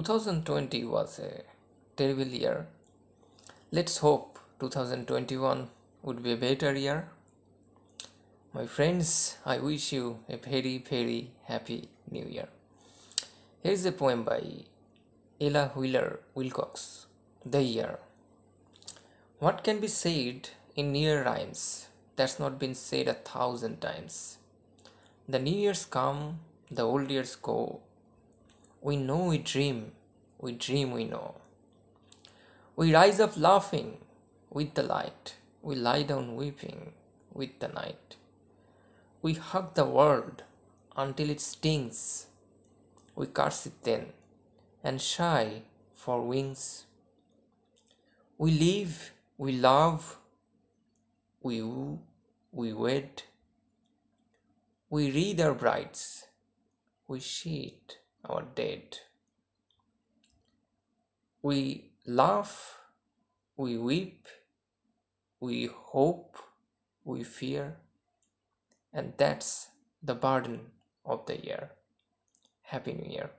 2020 was a terrible year. Let's hope 2021 would be a better year. My friends, I wish you a very, very happy new year. Here is a poem by Ella Wheeler Wilcox The Year. What can be said in near rhymes that's not been said a thousand times? The new years come, the old years go, we know we dream, we dream we know. We rise up laughing with the light, we lie down weeping with the night. We hug the world until it stings, we curse it then and sigh for wings. We live, we love, we woo, we wed. We read our brides, we cheat, or dead. We laugh, we weep, we hope, we fear, and that's the burden of the year. Happy New Year.